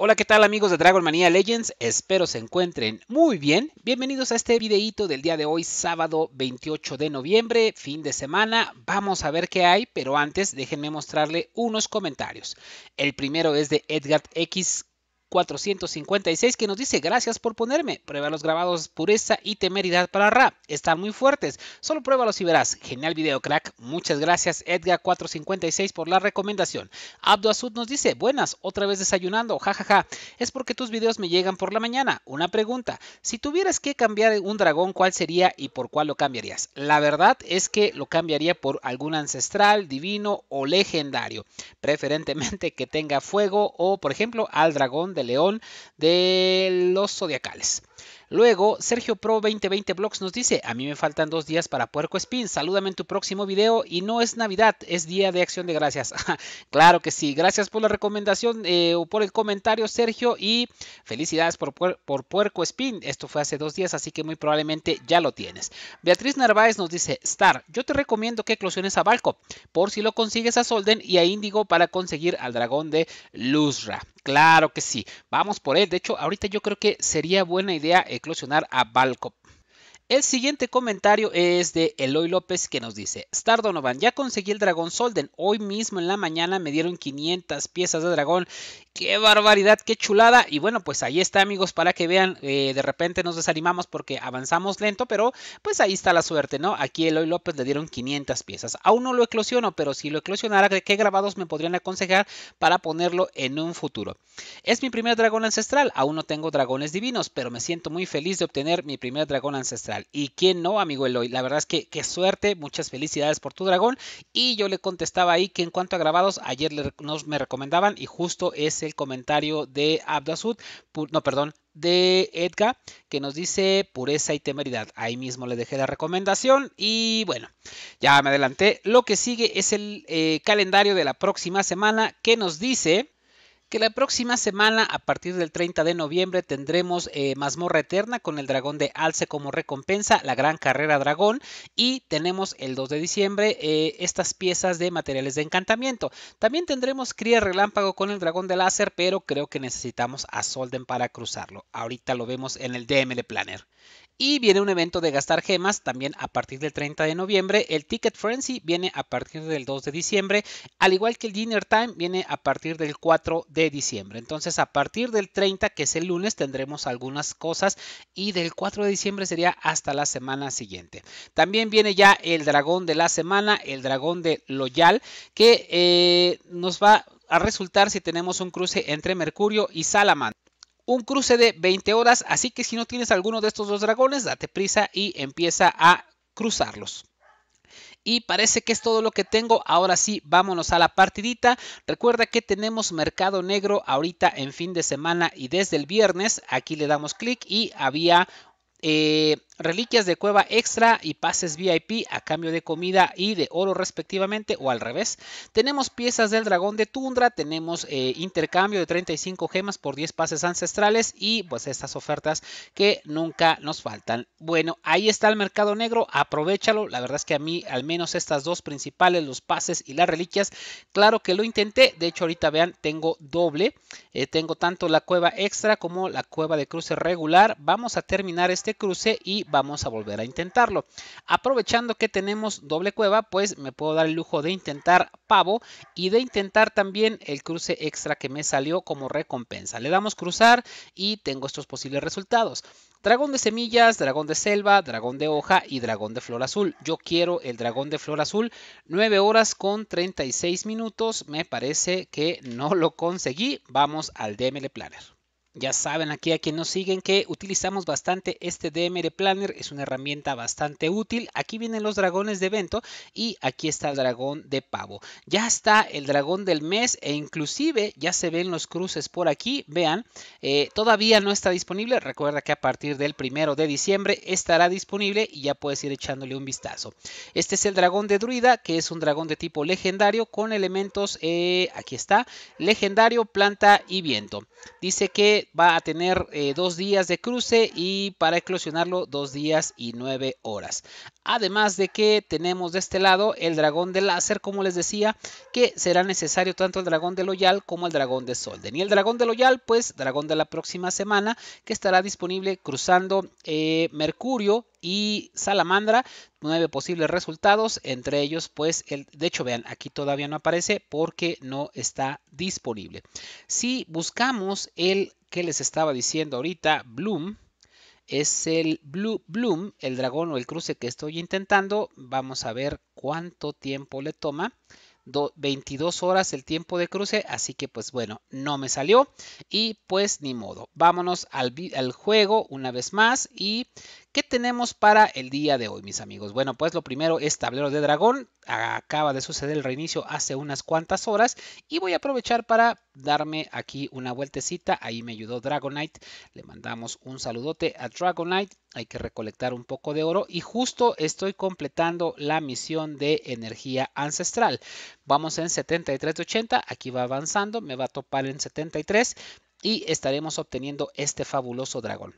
Hola, ¿qué tal amigos de Dragon Manía Legends? Espero se encuentren muy bien. Bienvenidos a este videíto del día de hoy, sábado 28 de noviembre, fin de semana. Vamos a ver qué hay, pero antes déjenme mostrarle unos comentarios. El primero es de Edgar X 456 que nos dice gracias por ponerme. Prueba los grabados pureza y temeridad para rap. Están muy fuertes. Solo pruébalos y verás. Genial video, crack. Muchas gracias Edgar 456 por la recomendación. Abdo Azud nos dice buenas, otra vez desayunando. Jajaja. Es porque tus videos me llegan por la mañana. Una pregunta. Si tuvieras que cambiar un dragón, ¿cuál sería y por cuál lo cambiarías? La verdad es que lo cambiaría por algún ancestral, divino o legendario. Preferentemente que tenga fuego o, por ejemplo, al dragón de León de los Zodiacales. Luego, Sergio Pro 2020 Blogs nos dice, a mí me faltan dos días para Puerco Spin, salúdame en tu próximo video y no es Navidad, es Día de Acción de Gracias. claro que sí, gracias por la recomendación eh, o por el comentario Sergio y felicidades por, por Puerco Spin, esto fue hace dos días, así que muy probablemente ya lo tienes. Beatriz Narváez nos dice, Star, yo te recomiendo que eclosiones a Balco, por si lo consigues a Solden y a Índigo para conseguir al dragón de Luzra. Claro que sí, vamos por él. De hecho, ahorita yo creo que sería buena idea eclosionar a Balco el siguiente comentario es de Eloy López que nos dice, Stardonovan, ya conseguí el dragón Solden, hoy mismo en la mañana me dieron 500 piezas de dragón, qué barbaridad, qué chulada, y bueno, pues ahí está amigos para que vean, eh, de repente nos desanimamos porque avanzamos lento, pero pues ahí está la suerte, ¿no? Aquí Eloy López le dieron 500 piezas, aún no lo eclosiono, pero si lo eclosionara, ¿qué grabados me podrían aconsejar para ponerlo en un futuro? Es mi primer dragón ancestral, aún no tengo dragones divinos, pero me siento muy feliz de obtener mi primer dragón ancestral. ¿Y quién no, amigo Eloy? La verdad es que qué suerte, muchas felicidades por tu dragón. Y yo le contestaba ahí que en cuanto a grabados, ayer nos me recomendaban y justo es el comentario de Abdasud, no, perdón, de Edga, que nos dice pureza y temeridad. Ahí mismo le dejé la recomendación y bueno, ya me adelanté. Lo que sigue es el eh, calendario de la próxima semana que nos dice que la próxima semana, a partir del 30 de noviembre, tendremos eh, Mazmorra Eterna con el dragón de Alce como recompensa, la gran carrera dragón, y tenemos el 2 de diciembre eh, estas piezas de materiales de encantamiento. También tendremos Cría Relámpago con el dragón de láser, pero creo que necesitamos a Solden para cruzarlo. Ahorita lo vemos en el DML Planner. Y viene un evento de gastar gemas también a partir del 30 de noviembre. El Ticket Frenzy viene a partir del 2 de diciembre, al igual que el Dinner Time viene a partir del 4 de diciembre. Entonces, a partir del 30, que es el lunes, tendremos algunas cosas y del 4 de diciembre sería hasta la semana siguiente. También viene ya el dragón de la semana, el dragón de Loyal, que eh, nos va a resultar si tenemos un cruce entre Mercurio y Salaman un cruce de 20 horas, así que si no tienes alguno de estos dos dragones, date prisa y empieza a cruzarlos. Y parece que es todo lo que tengo. Ahora sí, vámonos a la partidita. Recuerda que tenemos mercado negro ahorita en fin de semana y desde el viernes. Aquí le damos clic y había eh, reliquias de cueva extra y pases VIP a cambio de comida y de oro respectivamente o al revés. Tenemos piezas del dragón de tundra, tenemos eh, intercambio de 35 gemas por 10 pases ancestrales y pues estas ofertas que nunca nos faltan. Bueno, ahí está el mercado negro, aprovechalo. La verdad es que a mí al menos estas dos principales, los pases y las reliquias, claro que lo intenté. De hecho ahorita vean, tengo doble. Eh, tengo tanto la cueva extra como la cueva de cruce regular. Vamos a terminar este cruce y vamos a volver a intentarlo. Aprovechando que tenemos doble cueva, pues me puedo dar el lujo de intentar pavo y de intentar también el cruce extra que me salió como recompensa. Le damos cruzar y tengo estos posibles resultados. Dragón de semillas, dragón de selva, dragón de hoja y dragón de flor azul. Yo quiero el dragón de flor azul. 9 horas con 36 minutos. Me parece que no lo conseguí. Vamos al DML Planner. Ya saben aquí a quien nos siguen que utilizamos bastante este DMR Planner, es una herramienta bastante útil. Aquí vienen los dragones de evento y aquí está el dragón de pavo. Ya está el dragón del mes e inclusive ya se ven los cruces por aquí, vean, eh, todavía no está disponible. Recuerda que a partir del primero de diciembre estará disponible y ya puedes ir echándole un vistazo. Este es el dragón de druida que es un dragón de tipo legendario con elementos, eh, aquí está, legendario, planta y viento. Dice que va a tener eh, dos días de cruce y para eclosionarlo dos días y nueve horas. Además de que tenemos de este lado el dragón de láser, como les decía, que será necesario tanto el dragón de Loyal como el dragón de Solden. Y el dragón de Loyal, pues dragón de la próxima semana, que estará disponible cruzando eh, Mercurio y Salamandra, nueve posibles resultados, entre ellos pues el, de hecho vean, aquí todavía no aparece porque no está disponible. Si buscamos el que les estaba diciendo ahorita, Bloom, es el Blue Bloom, el dragón o el cruce que estoy intentando. Vamos a ver cuánto tiempo le toma. 22 horas el tiempo de cruce, así que pues bueno, no me salió y pues ni modo. Vámonos al, al juego una vez más y ¿Qué tenemos para el día de hoy, mis amigos? Bueno, pues lo primero es Tablero de Dragón. Acaba de suceder el reinicio hace unas cuantas horas y voy a aprovechar para darme aquí una vueltecita. Ahí me ayudó Dragonite. Le mandamos un saludote a Dragonite. Hay que recolectar un poco de oro y justo estoy completando la misión de energía ancestral. Vamos en 73 de 80. Aquí va avanzando. Me va a topar en 73 y estaremos obteniendo este fabuloso dragón.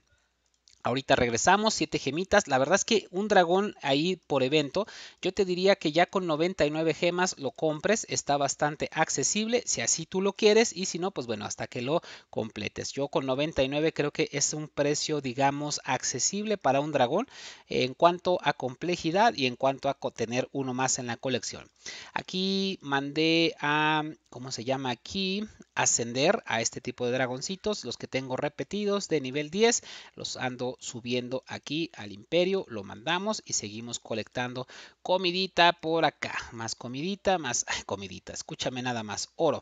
Ahorita regresamos, 7 gemitas. La verdad es que un dragón ahí por evento, yo te diría que ya con 99 gemas lo compres, está bastante accesible si así tú lo quieres y si no, pues bueno, hasta que lo completes. Yo con 99 creo que es un precio, digamos, accesible para un dragón en cuanto a complejidad y en cuanto a tener uno más en la colección. Aquí mandé a, ¿cómo se llama aquí? Ascender a este tipo de dragoncitos, los que tengo repetidos de nivel 10, los ando subiendo aquí al imperio, lo mandamos y seguimos colectando comidita por acá, más comidita, más comidita, escúchame nada más, oro.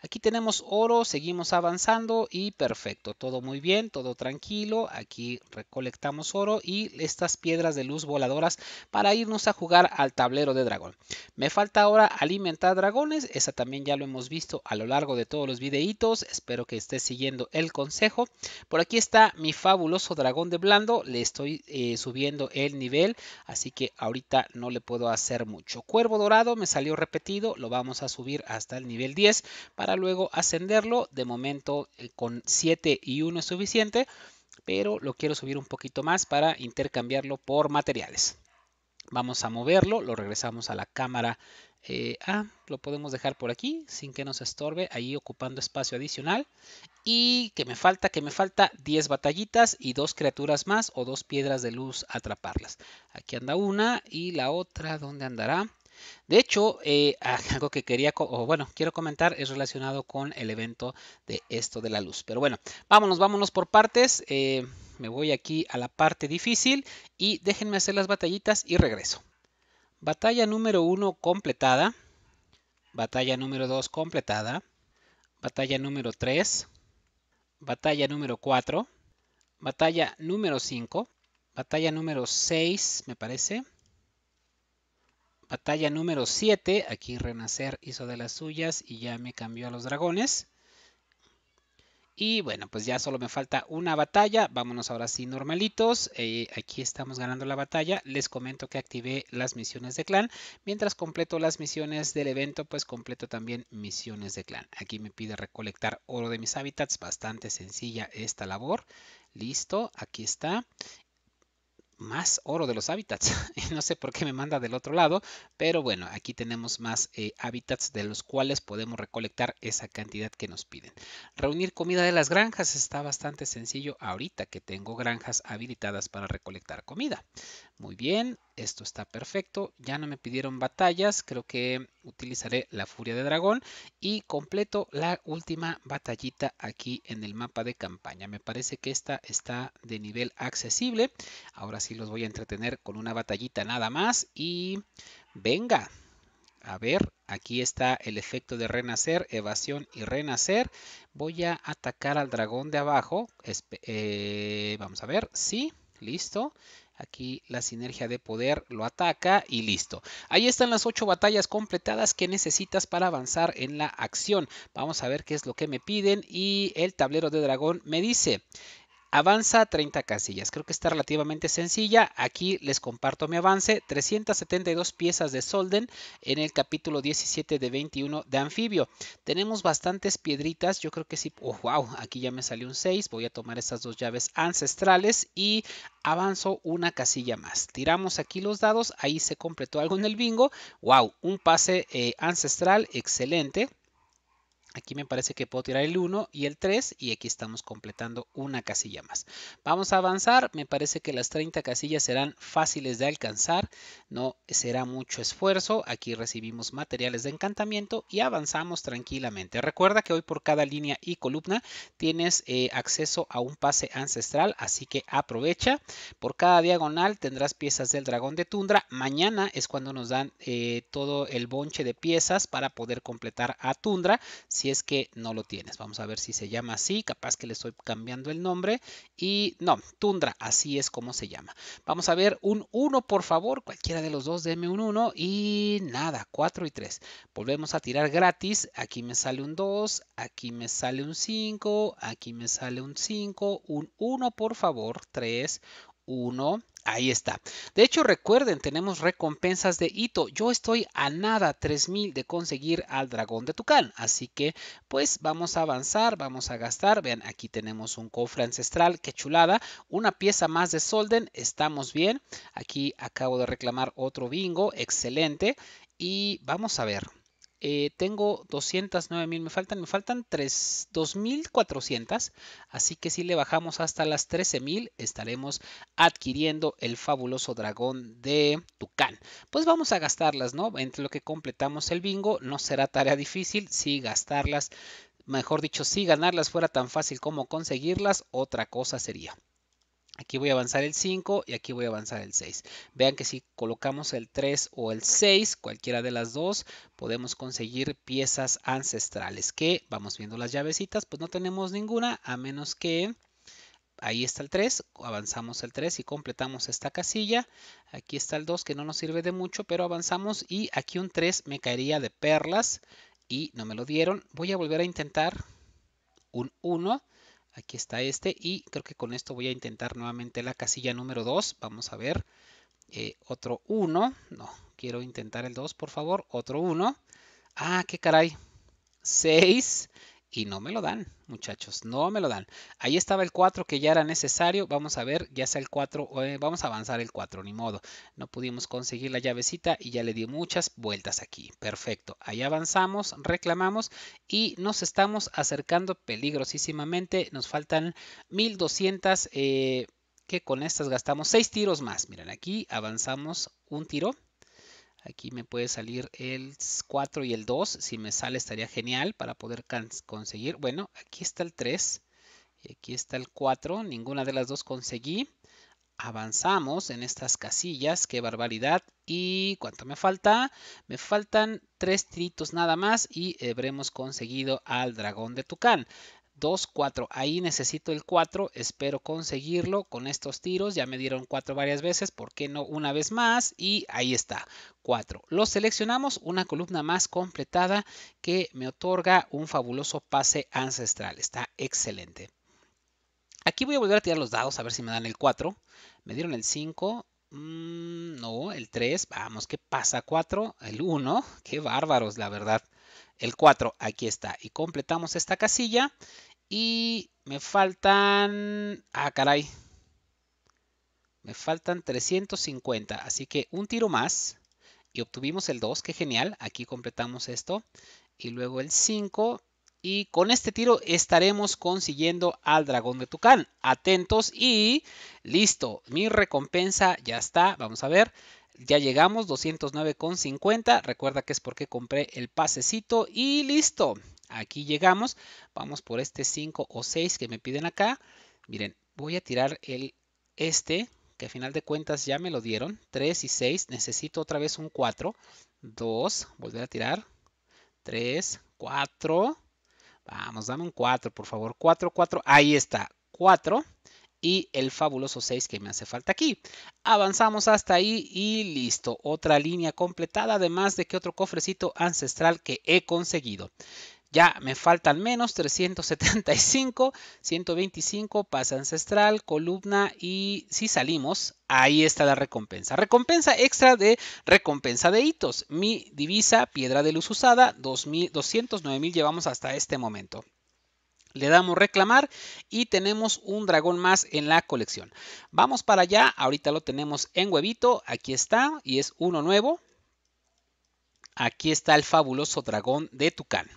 Aquí tenemos oro, seguimos avanzando y perfecto, todo muy bien, todo tranquilo. Aquí recolectamos oro y estas piedras de luz voladoras para irnos a jugar al tablero de dragón. Me falta ahora alimentar dragones, esa también ya lo hemos visto a lo largo de todos los videitos. Espero que esté siguiendo el consejo. Por aquí está mi fabuloso dragón de blando, le estoy eh, subiendo el nivel, así que ahorita no le puedo hacer mucho. Cuervo dorado me salió repetido, lo vamos a subir hasta el nivel 10 para luego ascenderlo. De momento eh, con 7 y 1 es suficiente, pero lo quiero subir un poquito más para intercambiarlo por materiales. Vamos a moverlo, lo regresamos a la cámara. Eh, ah, lo podemos dejar por aquí sin que nos estorbe, ahí ocupando espacio adicional. Y que me falta, que me falta 10 batallitas y dos criaturas más o dos piedras de luz atraparlas. Aquí anda una y la otra, ¿dónde andará? De hecho, eh, algo que quería, o bueno, quiero comentar es relacionado con el evento de esto de la luz. Pero bueno, vámonos, vámonos por partes. Eh, me voy aquí a la parte difícil y déjenme hacer las batallitas y regreso. Batalla número 1 completada. Batalla número 2 completada. Batalla número 3. Batalla número 4. Batalla número 5. Batalla número 6, me parece. Batalla número 7. Aquí Renacer hizo de las suyas y ya me cambió a los dragones. Y bueno, pues ya solo me falta una batalla. Vámonos ahora sí normalitos. Eh, aquí estamos ganando la batalla. Les comento que activé las misiones de clan. Mientras completo las misiones del evento, pues completo también misiones de clan. Aquí me pide recolectar oro de mis hábitats. Bastante sencilla esta labor. Listo, aquí está más oro de los hábitats. no sé por qué me manda del otro lado, pero bueno, aquí tenemos más eh, hábitats de los cuales podemos recolectar esa cantidad que nos piden. Reunir comida de las granjas está bastante sencillo ahorita que tengo granjas habilitadas para recolectar comida. Muy bien, esto está perfecto. Ya no me pidieron batallas, creo que utilizaré la furia de dragón y completo la última batallita aquí en el mapa de campaña. Me parece que esta está de nivel accesible. Ahora sí los voy a entretener con una batallita nada más y venga. A ver, aquí está el efecto de renacer, evasión y renacer. Voy a atacar al dragón de abajo. Eh, vamos a ver, sí, listo. Aquí la sinergia de poder lo ataca y listo. Ahí están las 8 batallas completadas que necesitas para avanzar en la acción. Vamos a ver qué es lo que me piden y el tablero de dragón me dice Avanza 30 casillas, creo que está relativamente sencilla. Aquí les comparto mi avance, 372 piezas de Solden en el capítulo 17 de 21 de Anfibio. Tenemos bastantes piedritas, yo creo que sí, oh, wow, aquí ya me salió un 6, voy a tomar estas dos llaves ancestrales y avanzo una casilla más. Tiramos aquí los dados, ahí se completó algo en el bingo, wow, un pase eh, ancestral excelente. Aquí me parece que puedo tirar el 1 y el 3 y aquí estamos completando una casilla más. Vamos a avanzar. Me parece que las 30 casillas serán fáciles de alcanzar. No será mucho esfuerzo. Aquí recibimos materiales de encantamiento y avanzamos tranquilamente. Recuerda que hoy por cada línea y columna tienes eh, acceso a un pase ancestral. Así que aprovecha. Por cada diagonal tendrás piezas del dragón de tundra. Mañana es cuando nos dan eh, todo el bonche de piezas para poder completar a tundra. Si es que no lo tienes. Vamos a ver si se llama así, capaz que le estoy cambiando el nombre. Y no, Tundra, así es como se llama. Vamos a ver un 1, por favor, cualquiera de los dos, deme un 1 y nada, 4 y 3. Volvemos a tirar gratis, aquí me sale un 2, aquí me sale un 5, aquí me sale un 5, un 1, por favor, 3, 1. Ahí está. De hecho, recuerden, tenemos recompensas de hito. Yo estoy a nada 3000 de conseguir al dragón de Tucán. Así que, pues, vamos a avanzar, vamos a gastar. Vean, aquí tenemos un cofre ancestral. Qué chulada. Una pieza más de Solden. Estamos bien. Aquí acabo de reclamar otro bingo. Excelente. Y vamos a ver. Eh, tengo mil me faltan, me faltan 2.400, así que si le bajamos hasta las 13.000 estaremos adquiriendo el fabuloso dragón de Tucán. Pues vamos a gastarlas, ¿no? Entre lo que completamos el bingo, no será tarea difícil, si gastarlas, mejor dicho, si ganarlas fuera tan fácil como conseguirlas, otra cosa sería. Aquí voy a avanzar el 5 y aquí voy a avanzar el 6. Vean que si colocamos el 3 o el 6, cualquiera de las dos, podemos conseguir piezas ancestrales. Que vamos viendo las llavecitas, pues no tenemos ninguna a menos que... Ahí está el 3, avanzamos el 3 y completamos esta casilla. Aquí está el 2 que no nos sirve de mucho, pero avanzamos y aquí un 3 me caería de perlas y no me lo dieron. Voy a volver a intentar un 1 Aquí está este y creo que con esto voy a intentar nuevamente la casilla número 2. Vamos a ver. Eh, otro 1. No, quiero intentar el 2, por favor. Otro 1. Ah, qué caray. 6. Y no me lo dan, muchachos, no me lo dan. Ahí estaba el 4 que ya era necesario. Vamos a ver, ya sea el 4, eh, vamos a avanzar el 4, ni modo. No pudimos conseguir la llavecita y ya le di muchas vueltas aquí. Perfecto, ahí avanzamos, reclamamos y nos estamos acercando peligrosísimamente. Nos faltan 1200, eh, que con estas gastamos 6 tiros más. Miren, aquí avanzamos un tiro Aquí me puede salir el 4 y el 2. Si me sale estaría genial para poder conseguir. Bueno, aquí está el 3 y aquí está el 4. Ninguna de las dos conseguí. Avanzamos en estas casillas. ¡Qué barbaridad! ¿Y cuánto me falta? Me faltan 3 tiritos nada más y habremos conseguido al dragón de Tucán. 2, 4. Ahí necesito el 4, espero conseguirlo con estos tiros. Ya me dieron 4 varias veces, ¿por qué no una vez más? Y ahí está, 4. Lo seleccionamos, una columna más completada que me otorga un fabuloso pase ancestral. Está excelente. Aquí voy a volver a tirar los dados, a ver si me dan el 4. Me dieron el 5, mm, no, el 3, vamos, ¿qué pasa? 4, el 1, qué bárbaros, la verdad el 4, aquí está. Y completamos esta casilla y me faltan... Ah, caray. Me faltan 350. Así que un tiro más. Y obtuvimos el 2. Qué genial. Aquí completamos esto. Y luego el 5. Y con este tiro estaremos consiguiendo al dragón de Tucán. Atentos y listo. Mi recompensa ya está. Vamos a ver. Ya llegamos 209,50. Recuerda que es porque compré el pasecito y listo. Aquí llegamos, vamos por este 5 o 6 que me piden acá. Miren, voy a tirar el este, que a final de cuentas ya me lo dieron. 3 y 6, necesito otra vez un 4. 2, volver a tirar. 3, 4. Vamos, dame un 4, por favor. 4, 4, ahí está. 4 y el fabuloso 6 que me hace falta aquí. Avanzamos hasta ahí y listo. Otra línea completada, además de que otro cofrecito ancestral que he conseguido. Ya me faltan menos 375, 125, pasa ancestral, columna y si salimos, ahí está la recompensa. Recompensa extra de recompensa de hitos. Mi divisa, piedra de luz usada, 209.000 llevamos hasta este momento. Le damos reclamar y tenemos un dragón más en la colección. Vamos para allá, ahorita lo tenemos en huevito, aquí está y es uno nuevo. Aquí está el fabuloso dragón de Tucán.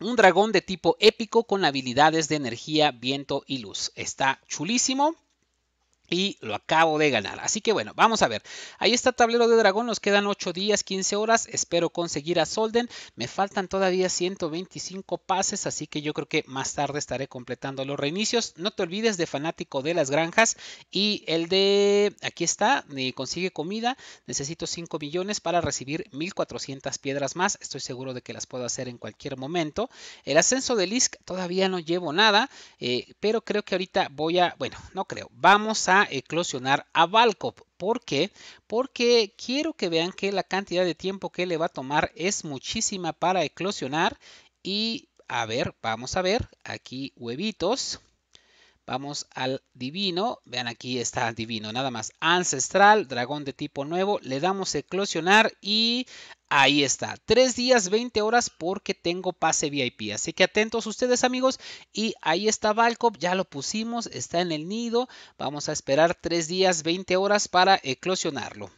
Un dragón de tipo épico con habilidades de energía, viento y luz. Está chulísimo. Y lo acabo de ganar. Así que bueno, vamos a ver. Ahí está tablero de dragón. Nos quedan 8 días, 15 horas. Espero conseguir a Solden. Me faltan todavía 125 pases. Así que yo creo que más tarde estaré completando los reinicios. No te olvides de Fanático de las Granjas. Y el de... Aquí está. Consigue comida. Necesito 5 millones para recibir 1400 piedras más. Estoy seguro de que las puedo hacer en cualquier momento. El ascenso de Lisk todavía no llevo nada. Eh, pero creo que ahorita voy a... Bueno, no creo. Vamos a eclosionar a Valkov. ¿Por qué? Porque quiero que vean que la cantidad de tiempo que le va a tomar es muchísima para eclosionar. Y a ver, vamos a ver, aquí huevitos. Vamos al divino. Vean, aquí está divino. Nada más. Ancestral, dragón de tipo nuevo. Le damos eclosionar y Ahí está, 3 días, 20 horas porque tengo pase VIP. Así que atentos ustedes amigos. Y ahí está Balcop, ya lo pusimos, está en el nido. Vamos a esperar 3 días, 20 horas para eclosionarlo.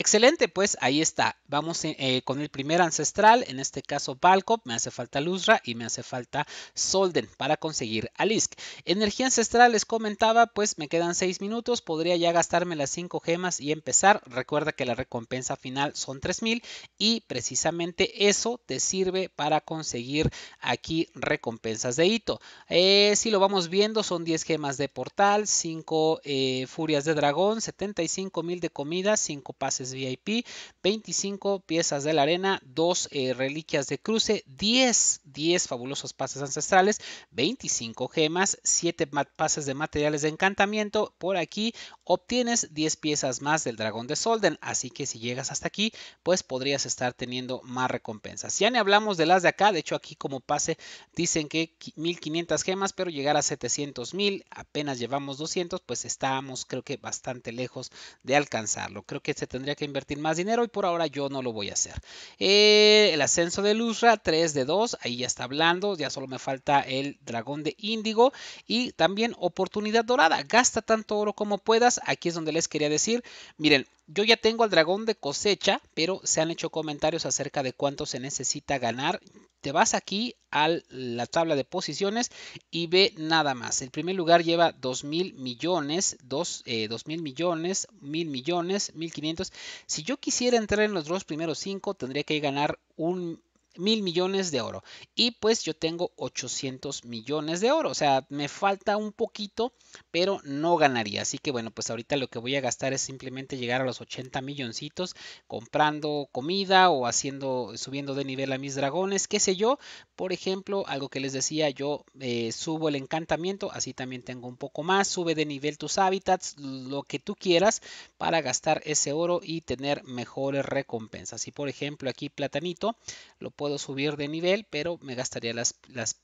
Excelente, pues ahí está. Vamos eh, eh, con el primer ancestral, en este caso Balkop, me hace falta Luzra y me hace falta Solden para conseguir Alisk. Energía ancestral, les comentaba, pues me quedan 6 minutos, podría ya gastarme las 5 gemas y empezar. Recuerda que la recompensa final son 3000 y precisamente eso te sirve para conseguir aquí recompensas de hito. Eh, si lo vamos viendo, son 10 gemas de portal, 5 furias de dragón, 75 mil de comida, 5 pases VIP, 25 piezas de la arena, 2 eh, reliquias de cruce, 10, 10 fabulosos pases ancestrales, 25 gemas, 7 pases de materiales de encantamiento. Por aquí obtienes 10 piezas más del dragón de Solden, así que si llegas hasta aquí, pues podrías estar teniendo más recompensas. Ya ni hablamos de las de acá, de hecho aquí como pase dicen que 1500 gemas, pero llegar a 700 mil, apenas llevamos 200, pues estamos creo que bastante lejos de alcanzarlo. Creo que se tendría que invertir más dinero y por ahora yo no lo voy a hacer. Eh, el ascenso de Luzra, 3 de 2, ahí ya está hablando, ya solo me falta el dragón de índigo y también oportunidad dorada. Gasta tanto oro como puedas, aquí es donde les quería decir, miren, yo ya tengo al dragón de cosecha, pero se han hecho comentarios acerca de cuánto se necesita ganar. Te vas aquí a la tabla de posiciones y ve nada más. El primer lugar lleva 2 mil millones, 2 eh, mil millones, mil millones, 1500. Si yo quisiera entrar en los dos primeros cinco, tendría que ganar un mil millones de oro. Y pues yo tengo 800 millones de oro. O sea, me falta un poquito, pero no ganaría. Así que bueno, pues ahorita lo que voy a gastar es simplemente llegar a los 80 milloncitos comprando comida o haciendo, subiendo de nivel a mis dragones, qué sé yo. Por ejemplo, algo que les decía, yo eh, subo el encantamiento, así también tengo un poco más. Sube de nivel tus hábitats, lo que tú quieras para gastar ese oro y tener mejores recompensas. Y por ejemplo, aquí platanito lo puedo subir de nivel, pero me gastaría las,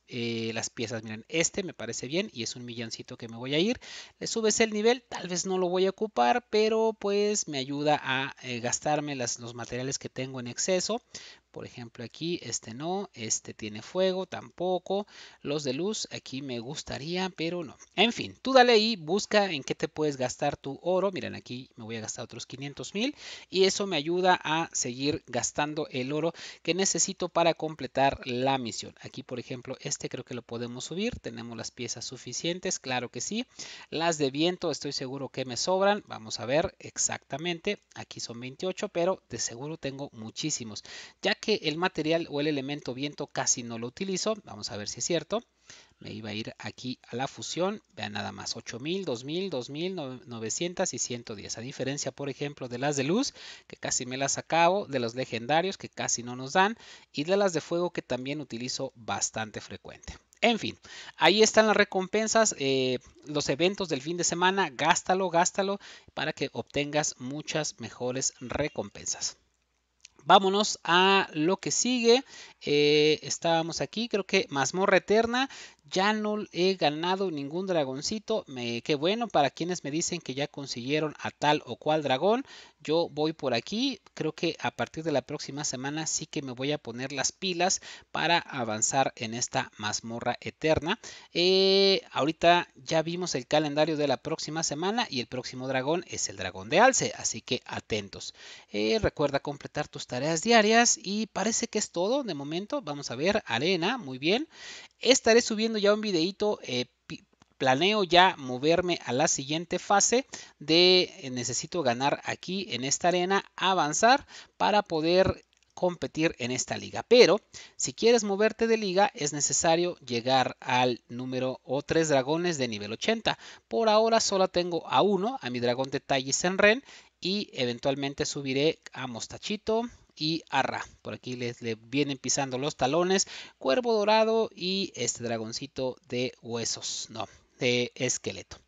eh, las, piezas. Miren, este me parece bien y es un milloncito que me voy a ir. Le subes el nivel, tal vez no lo voy a ocupar, pero pues me ayuda a eh, gastarme los materiales que tengo en exceso. Por ejemplo, aquí este no, este tiene fuego, tampoco. Los de luz, aquí me gustaría, pero no. En fin, tú dale y busca en qué te puedes gastar tu oro. Miren, aquí me voy a gastar otros 500 mil y eso me ayuda a seguir gastando el oro que necesito para completar la misión. Aquí, por ejemplo, este creo que lo podemos subir. Tenemos las piezas suficientes, claro que sí. Las de viento estoy seguro que me sobran. Vamos a ver exactamente. Aquí son 28, pero de seguro tengo muchísimos. Ya el material o el elemento viento casi no lo utilizo. Vamos a ver si es cierto. Me iba a ir aquí a la fusión. Vean nada más, 8000, 2000, 900 y 110. A diferencia, por ejemplo, de las de luz, que casi me las acabo, de los legendarios, que casi no nos dan, y de las de fuego, que también utilizo bastante frecuente. En fin, ahí están las recompensas, eh, los eventos del fin de semana. Gástalo, gástalo para que obtengas muchas mejores recompensas. Vámonos a lo que sigue. Eh, estábamos aquí, creo que Mazmorra Eterna. Ya no he ganado ningún dragoncito. Me, qué bueno para quienes me dicen que ya consiguieron a tal o cual dragón. Yo voy por aquí. Creo que a partir de la próxima semana sí que me voy a poner las pilas para avanzar en esta mazmorra eterna. Eh, ahorita ya vimos el calendario de la próxima semana y el próximo dragón es el dragón de alce. Así que atentos. Eh, recuerda completar tus tareas diarias y parece que es todo de momento. Vamos a ver arena. Muy bien. Estaré subiendo ya un videito. Eh, planeo ya moverme a la siguiente fase de eh, necesito ganar aquí en esta arena, avanzar para poder competir en esta liga. Pero si quieres moverte de liga es necesario llegar al número o tres dragones de nivel 80. Por ahora solo tengo a uno, a mi dragón de Tallis en Ren y eventualmente subiré a Mostachito, y Arra. Por aquí les, vienen pisando los talones. Cuervo dorado y este dragoncito de huesos. No, de esqueleto.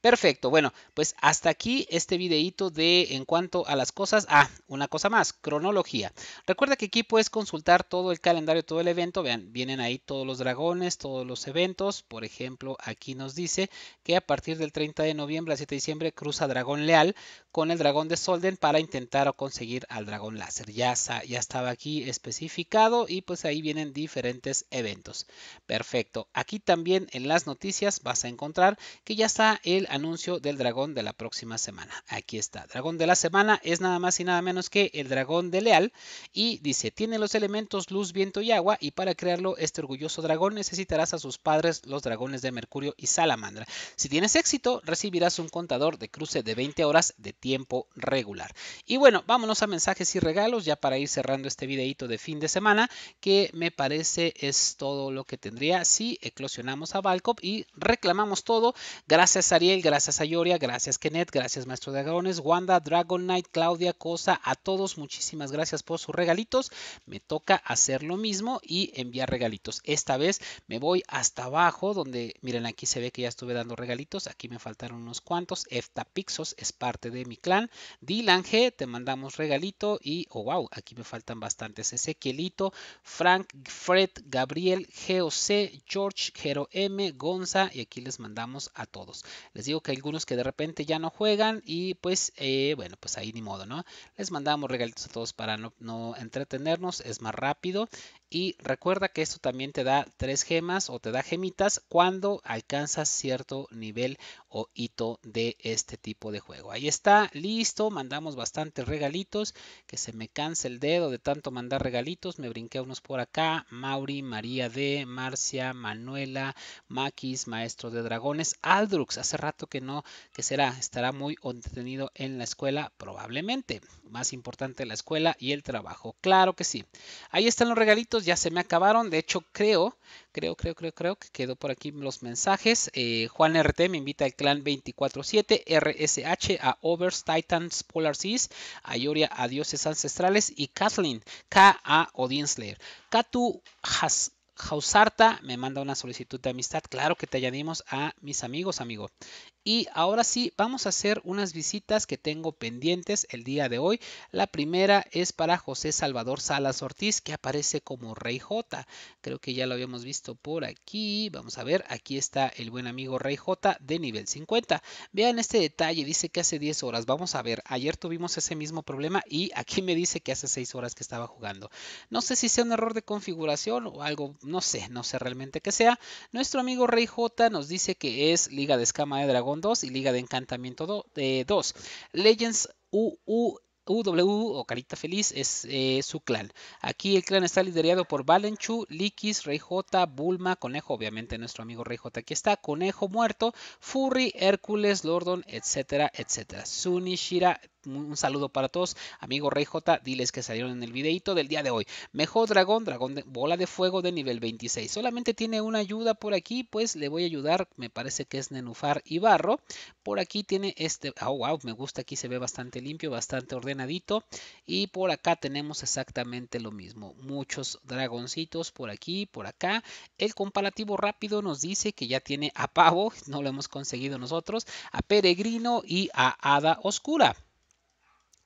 Perfecto, bueno, pues hasta aquí este videito de en cuanto a las cosas. Ah, una cosa más, cronología. Recuerda que aquí puedes consultar todo el calendario, todo el evento. Vean, vienen ahí todos los dragones, todos los eventos. Por ejemplo, aquí nos dice que a partir del 30 de noviembre a 7 de diciembre cruza Dragón Leal con el Dragón de Solden para intentar conseguir al Dragón Láser. Ya, ya estaba aquí especificado y pues ahí vienen diferentes eventos. Perfecto, aquí también en las noticias vas a encontrar que ya está el anuncio del dragón de la próxima semana. Aquí está. Dragón de la semana es nada más y nada menos que el dragón de Leal. Y dice, tiene los elementos luz, viento y agua. Y para crearlo, este orgulloso dragón necesitarás a sus padres, los dragones de Mercurio y Salamandra. Si tienes éxito, recibirás un contador de cruce de 20 horas de tiempo regular. Y bueno, vámonos a mensajes y regalos ya para ir cerrando este videito de fin de semana. Que me parece es todo lo que tendría si eclosionamos a Balkop y reclamamos todo. Gracias Ariel gracias a Yoria, gracias Kenneth, gracias Maestro de Dragones, Wanda, Dragon Knight, Claudia, Cosa, a todos muchísimas gracias por sus regalitos. Me toca hacer lo mismo y enviar regalitos. Esta vez me voy hasta abajo donde, miren aquí se ve que ya estuve dando regalitos, aquí me faltaron unos cuantos. Efta Pixos es parte de mi clan. Dylan G, te mandamos regalito y, oh wow, aquí me faltan bastantes. Ezequielito, Frank, Fred, Gabriel, GOC, George, Jero M, Gonza y aquí les mandamos a todos. Les digo que algunos que de repente ya no juegan y pues eh, bueno, pues ahí ni modo, ¿no? Les mandamos regalitos a todos para no, no entretenernos, es más rápido y recuerda que esto también te da tres gemas o te da gemitas cuando alcanzas cierto nivel o hito de este tipo de juego. Ahí está, listo. Mandamos bastantes regalitos. Que se me canse el dedo de tanto mandar regalitos. Me brinqué unos por acá. Mauri, María D, Marcia, Manuela, Maquis, Maestro de Dragones. Aldrux, hace rato que no, que será, estará muy entretenido en la escuela, probablemente. Más importante la escuela y el trabajo. Claro que sí. Ahí están los regalitos ya se me acabaron. De hecho, creo, creo, creo, creo, creo que quedó por aquí los mensajes. Eh, Juan RT me invita al clan 24-7, RSH, a Overs, Titans, Polar Seas, a a Dioses Ancestrales y Kathleen, K a Odinslayer. Katu Has. Hausarta me manda una solicitud de amistad. Claro que te añadimos a mis amigos, amigo. Y ahora sí, vamos a hacer unas visitas que tengo pendientes el día de hoy. La primera es para José Salvador Salas Ortiz, que aparece como Rey J. Creo que ya lo habíamos visto por aquí. Vamos a ver, aquí está el buen amigo Rey J de nivel 50. Vean este detalle, dice que hace 10 horas. Vamos a ver, ayer tuvimos ese mismo problema y aquí me dice que hace 6 horas que estaba jugando. No sé si sea un error de configuración o algo, no sé, no sé realmente qué sea. Nuestro amigo Rey J nos dice que es Liga de Escama de Dragón 2 y Liga de Encantamiento 2. 2. Eh, Legends UU UW o Carita Feliz es eh, su clan. Aquí el clan está liderado por Valenchu, Likis, Rey J, Bulma, Conejo, obviamente nuestro amigo Rey J aquí está, Conejo Muerto, Furry, Hércules, Lordon, etcétera, etcétera. Sunishira, un saludo para todos. Amigo Rey J, diles que salieron en el videito del día de hoy. Mejor dragón, dragón de bola de fuego de nivel 26. Solamente tiene una ayuda por aquí, pues le voy a ayudar. Me parece que es Nenufar y Barro. Por aquí tiene este... Oh, wow, me gusta. Aquí se ve bastante limpio, bastante ordenadito. Y por acá tenemos exactamente lo mismo. Muchos dragoncitos por aquí, por acá. El comparativo rápido nos dice que ya tiene a Pavo. No lo hemos conseguido nosotros. A Peregrino y a Hada Oscura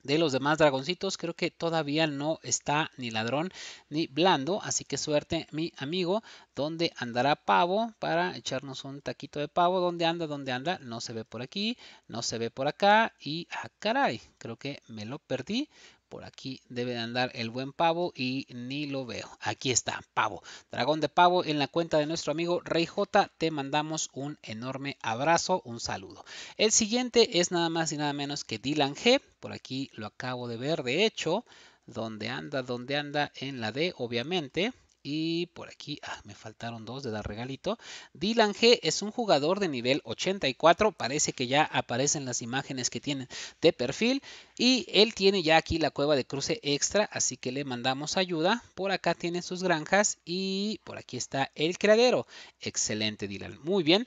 de los demás dragoncitos. Creo que todavía no está ni ladrón ni blando. Así que suerte, mi amigo. ¿Dónde andará pavo? Para echarnos un taquito de pavo. ¿Dónde anda? ¿Dónde anda? No se ve por aquí. No se ve por acá. Y, ah, caray, creo que me lo perdí. Por aquí debe andar el buen pavo y ni lo veo. Aquí está, pavo. Dragón de pavo en la cuenta de nuestro amigo Rey J. Te mandamos un enorme abrazo, un saludo. El siguiente es nada más y nada menos que Dylan G. Por aquí lo acabo de ver, de hecho. Donde anda? donde anda? En la D, obviamente. Y por aquí, ah, me faltaron dos de dar regalito. Dylan G es un jugador de nivel 84. Parece que ya aparecen las imágenes que tienen de perfil. Y él tiene ya aquí la cueva de cruce extra. Así que le mandamos ayuda. Por acá tiene sus granjas. Y por aquí está el creadero Excelente, Dylan. Muy bien.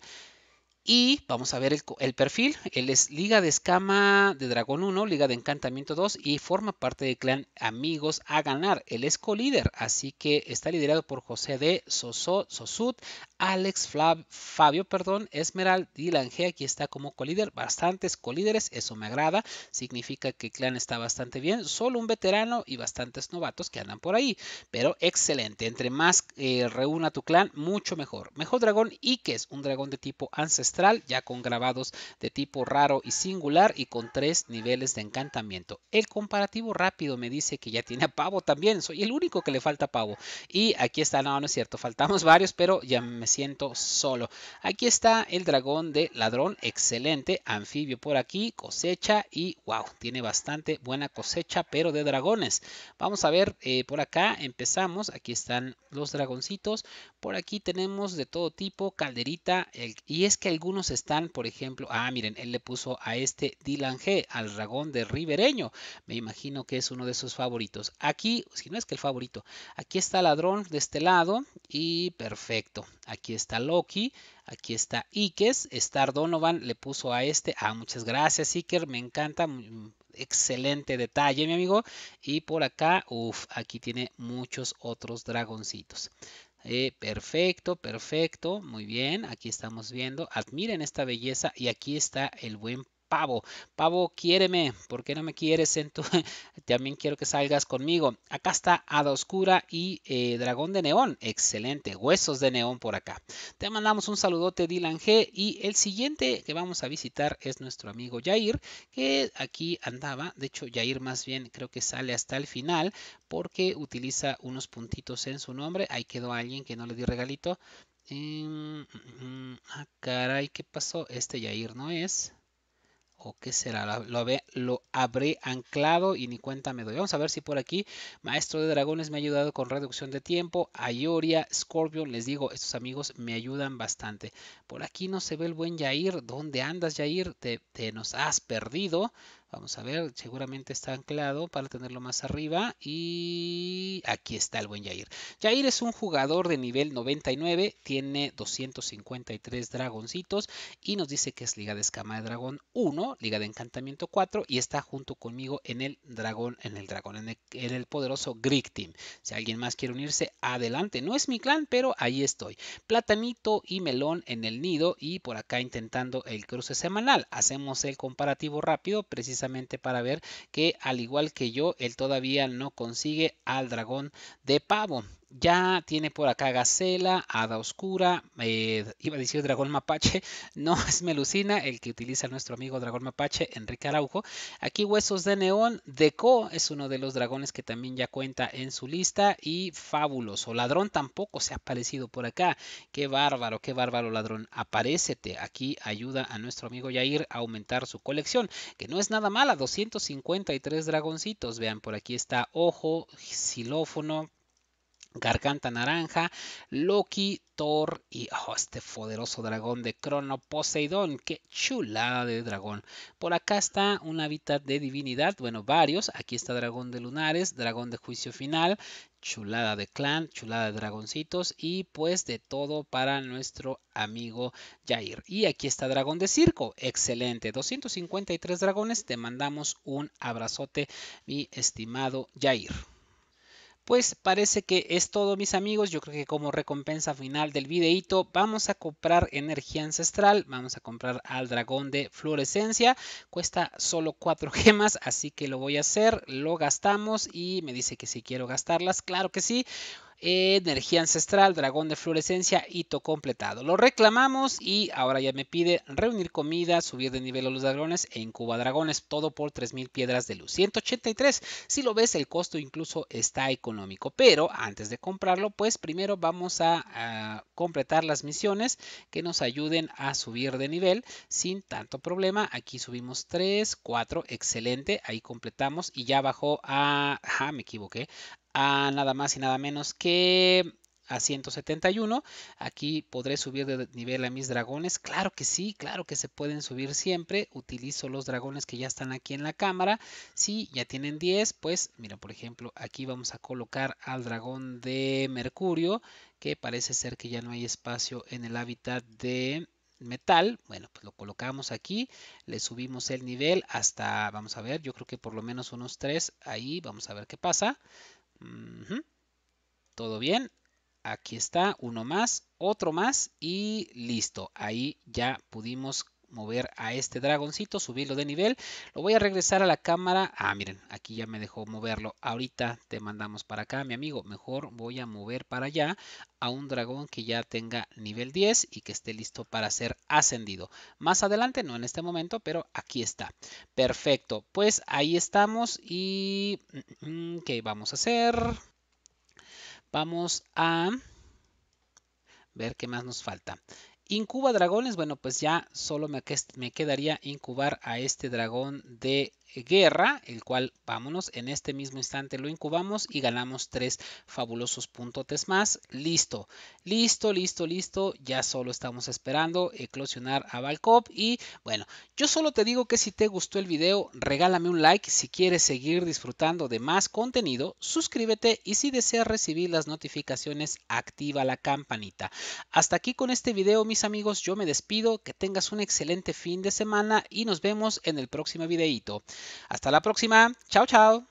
Y vamos a ver el, perfil. Él es Liga de Escama de Dragón 1, Liga de Encantamiento 2 y forma parte del clan Amigos a Ganar. Él es co-líder, así que está liderado por José de Soso, Sosut, Alex Fabio, perdón, Esmeral, Dylan Aquí está como co-líder. Bastantes co-líderes, eso me agrada. Significa que el clan está bastante bien. Solo un veterano y bastantes novatos que andan por ahí. Pero excelente. Entre más eh, reúna tu clan, mucho mejor. Mejor dragón es un dragón de tipo ancestral ya con grabados de tipo raro y singular y con tres niveles de encantamiento. El comparativo rápido me dice que ya tiene Pavo también, soy el único que le falta Pavo. Y aquí está, no, no es cierto, faltamos varios, pero ya me siento solo. Aquí está el dragón de ladrón, excelente, anfibio por aquí, cosecha y wow, tiene bastante buena cosecha, pero de dragones. Vamos a ver eh, por acá, empezamos, aquí están los dragoncitos, por aquí tenemos de todo tipo, calderita, y es que algún algunos están, por ejemplo, ah, miren, él le puso a este Dylan G, al dragón de Ribereño. Me imagino que es uno de sus favoritos. Aquí, si no es que el favorito, aquí está Ladrón de este lado y perfecto. Aquí está Loki, Aquí está Ikes. Star Donovan le puso a este. Ah, muchas gracias, Iker. Me encanta. Mm, excelente detalle, mi amigo. Y por acá, uff, aquí tiene muchos otros dragoncitos. Eh, perfecto, perfecto, muy bien, aquí estamos viendo, admiren esta belleza y aquí está el buen Pavo. Pavo, quiéreme. ¿Por qué no me quieres en tu... También quiero que salgas conmigo. Acá está Hada Oscura y eh, Dragón de Neón. Excelente. Huesos de Neón por acá. Te mandamos un saludote, Dylan G. Y el siguiente que vamos a visitar es nuestro amigo Jair, que aquí andaba. De hecho, Jair más bien creo que sale hasta el final porque utiliza unos puntitos en su nombre. Ahí quedó alguien que no le di regalito. Em, mm, mm, mm, ah, caray, ¿qué pasó? Este Jair no es. ¿O qué será? Lo, habré anclado y ni cuenta me doy. Vamos a ver si por aquí Maestro de Dragones me ha ayudado con reducción de tiempo. Ayoria, Scorpion, les digo, estos amigos me ayudan bastante. Por aquí no se ve el buen Yair. ¿Dónde andas, Yair? Te, te nos has perdido. Vamos a ver, seguramente está anclado para tenerlo más arriba. Y aquí está el buen Jair. Jair es un jugador de nivel 99, tiene 253 dragoncitos y nos dice que es Liga de Escama de Dragón 1, Liga de Encantamiento 4 y está junto conmigo en el dragón, en el dragón, en el, poderoso Greek Team. Si alguien más quiere unirse, adelante. No es mi clan, pero ahí estoy. Platanito y melón en el nido y por acá intentando el cruce semanal. Hacemos el comparativo rápido, precisamente precisamente para ver que al igual que yo, él todavía no consigue al dragón de pavo. Ya tiene por acá Gacela, Hada Oscura, eh, iba a decir Dragón Mapache, no es melucina el que utiliza nuestro amigo Dragón Mapache, Enrique Araujo. Aquí Huesos de Neón, Deco es uno de los dragones que también ya cuenta en su lista y Fabuloso. Ladrón tampoco se ha aparecido por acá. Qué bárbaro, qué bárbaro ladrón, aparécete. Aquí ayuda a nuestro amigo Yair a aumentar su colección, que no es nada mala, 253 dragoncitos. Vean, por aquí está Ojo, Xilófono, Garganta Naranja, Loki, Thor y oh, este poderoso dragón de Crono Poseidón. Qué chulada de dragón. Por acá está un hábitat de divinidad, bueno, varios. Aquí está dragón de lunares, dragón de juicio final, chulada de clan, chulada de dragoncitos y pues de todo para nuestro amigo Jair. Y aquí está dragón de circo, excelente, 253 dragones, te mandamos un abrazote mi estimado Jair. Pues parece que es todo mis amigos, yo creo que como recompensa final del videito vamos a comprar energía ancestral, vamos a comprar al dragón de fluorescencia, cuesta solo 4 gemas, así que lo voy a hacer, lo gastamos y me dice que si quiero gastarlas, claro que sí, energía ancestral, dragón de fluorescencia, hito completado. Lo reclamamos y ahora ya me pide reunir comida, subir de nivel a los dragones e incuba dragones, todo por 3000 piedras de luz. 183, si lo ves el costo incluso está económico, pero antes de comprarlo pues primero vamos a, completar las misiones que nos ayuden a subir de nivel sin tanto problema. Aquí subimos 3, 4, excelente, ahí completamos y ya bajó a, ajá, ah, me equivoqué, nada más y nada menos que a 171. Aquí podré subir de nivel a mis dragones. Claro que sí, claro que se pueden subir siempre. Utilizo los dragones que ya están aquí en la cámara. Si ya tienen 10, pues mira, por ejemplo, aquí vamos a colocar al dragón de Mercurio, que parece ser que ya no hay espacio en el hábitat de metal, bueno, pues lo colocamos aquí, le subimos el nivel hasta, vamos a ver, yo creo que por lo menos unos 3, ahí vamos a ver qué pasa, todo bien. Aquí está, uno más, otro más y listo. Ahí ya pudimos mover a este dragoncito, subirlo de nivel. Lo voy a regresar a la cámara. Ah, miren, aquí ya me dejó moverlo. Ahorita te mandamos para acá, mi amigo. Mejor voy a mover para allá a un dragón que ya tenga nivel 10 y que esté listo para ser ascendido. Más adelante, no en este momento, pero aquí está. Perfecto, pues ahí estamos y... Mm, mm, ¿Qué vamos a hacer? Vamos a ver qué más nos falta. Incuba dragones, bueno, pues ya solo me, me quedaría incubar a este dragón de eh, guerra, el cual vámonos, en este mismo instante lo incubamos y ganamos tres fabulosos puntotes más. Listo, listo, listo, listo. Ya solo estamos esperando eclosionar a Balcop. Y bueno, yo solo te digo que si te gustó el video, regálame un like. Si quieres seguir disfrutando de más contenido, suscríbete y si deseas recibir las notificaciones, activa la campanita. Hasta aquí con este video, mis amigos, yo me despido. Que tengas un excelente fin de semana y nos vemos en el próximo videito hasta la próxima. Chao, chao.